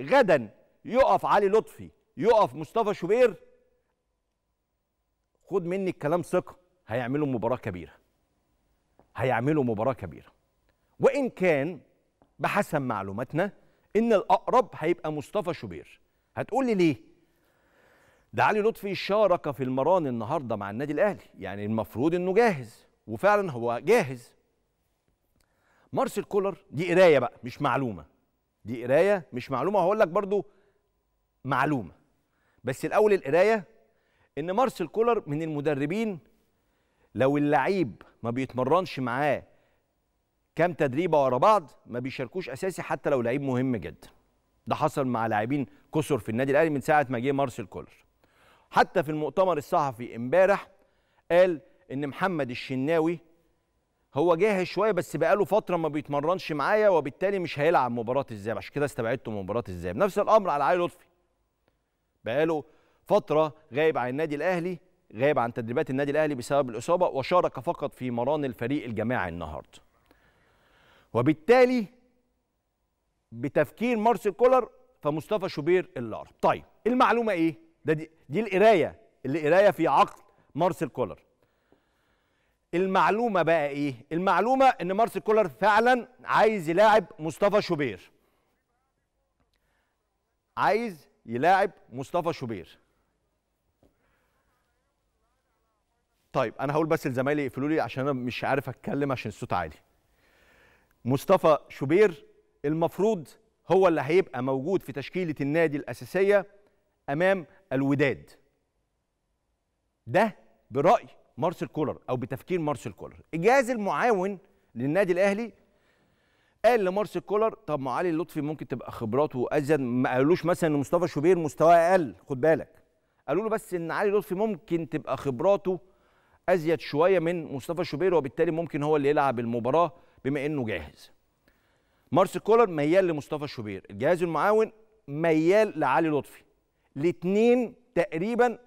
غدا يقف علي لطفي يقف مصطفى شوبير خد مني الكلام ثقه هيعملوا مباراه كبيره هيعملوا مباراه كبيره وان كان بحسب معلوماتنا ان الاقرب هيبقى مصطفى شوبير هتقول لي ليه ده علي لطفي شارك في المران النهارده مع النادي الاهلي يعني المفروض انه جاهز وفعلا هو جاهز مارسيل كولر دي قرايه بقى مش معلومه دي قرايه مش معلومه هقول لك برضو معلومه بس الاول القرايه ان مارسيل كولر من المدربين لو اللعيب ما بيتمرنش معاه كام تدريبه ورا بعض ما بيشاركوش اساسي حتى لو لعيب مهم جدا ده حصل مع لاعبين كسر في النادي الاهلي من ساعه ما جه مارسيل كولر حتى في المؤتمر الصحفي امبارح قال ان محمد الشناوي هو جاهز شويه بس بقاله فتره ما بيتمرنش معايا وبالتالي مش هيلعب مباراه الذهاب عشان كده استبعدته من مباراه الذهاب نفس الامر على علي لطفي بقاله فتره غايب عن النادي الاهلي غايب عن تدريبات النادي الاهلي بسبب الاصابه وشارك فقط في مران الفريق الجماعي النهارده وبالتالي بتفكير مارسيل كولر فمصطفى شوبير الأقرب طيب المعلومه ايه ده دي, دي القرايه اللي قرايه في عقل مارسيل كولر المعلومه بقى ايه المعلومه ان مارس كولر فعلا عايز يلاعب مصطفى شوبير عايز يلاعب مصطفى شوبير طيب انا هقول بس لزمايلي يقفلوا لي عشان انا مش عارف اتكلم عشان الصوت عالي مصطفى شوبير المفروض هو اللي هيبقى موجود في تشكيله النادي الاساسيه امام الوداد ده برايي مارسيل كولر او بتفكير مارسيل كولر اجاز المعاون للنادي الاهلي قال لمارسيل كولر طب ما علي لطفي ممكن تبقى خبراته ازيد ما قالوش مثلا ان مصطفى شوبير مستواه اقل خد بالك قالوا له بس ان علي لطفي ممكن تبقى خبراته ازيد شويه من مصطفى شوبير وبالتالي ممكن هو اللي يلعب المباراه بما انه جاهز مارسيل كولر ميال لمصطفى شوبير الجهاز المعاون ميال لعلي لطفي الاثنين تقريبا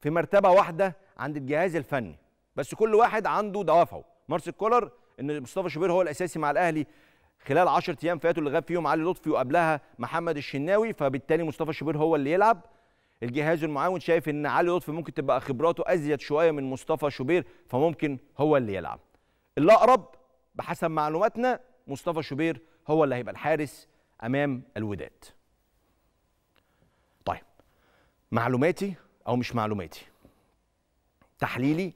في مرتبه واحده عند الجهاز الفني بس كل واحد عنده دوافعه مارسيل كولر ان مصطفى شوبير هو الاساسي مع الاهلي خلال 10 ايام فاتوا اللي غاب فيهم علي لطفي وقبلها محمد الشناوي فبالتالي مصطفى شوبير هو اللي يلعب الجهاز المعاون شايف ان علي لطفي ممكن تبقى خبراته ازيد شويه من مصطفى شوبير فممكن هو اللي يلعب الاقرب بحسب معلوماتنا مصطفى شوبير هو اللي هيبقى الحارس امام الوداد طيب معلوماتي او مش معلوماتي تحليلي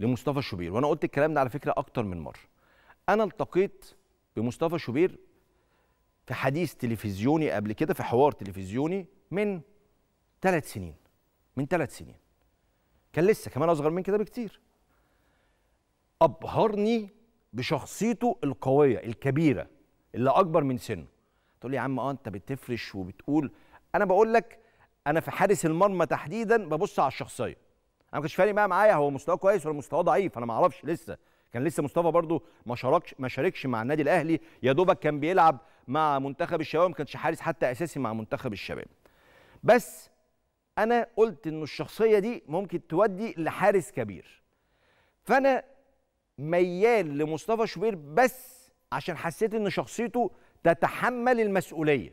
لمصطفى شوبير وانا قلت الكلام ده على فكره اكتر من مره انا التقيت بمصطفى شوبير في حديث تلفزيوني قبل كده في حوار تلفزيوني من ثلاث سنين من ثلاث سنين كان لسه كمان اصغر من كده بكتير ابهرني بشخصيته القويه الكبيره اللي اكبر من سنه تقول لي يا عم اه انت بتفرش وبتقول انا بقول لك انا في حارس المرمى تحديدا ببص على الشخصيه انا ما فارق بقى معايا هو مستواه كويس ولا مستواه ضعيف انا ما اعرفش لسه كان لسه مصطفى برضو ما شاركش ما شاركش مع النادي الاهلي يا دوبك كان بيلعب مع منتخب الشباب ما كانش حارس حتى اساسي مع منتخب الشباب بس انا قلت ان الشخصيه دي ممكن تودي لحارس كبير فانا ميال لمصطفى شوبير بس عشان حسيت ان شخصيته تتحمل المسؤوليه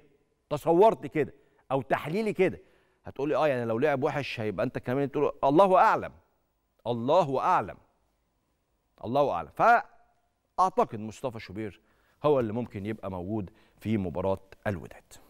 تصورت كده او تحليلي كده هتقولي اه يعني لو لعب وحش هيبقى انت كمان تقول الله اعلم الله اعلم الله اعلم فاعتقد مصطفى شوبير هو اللي ممكن يبقى موجود في مباراه الوداد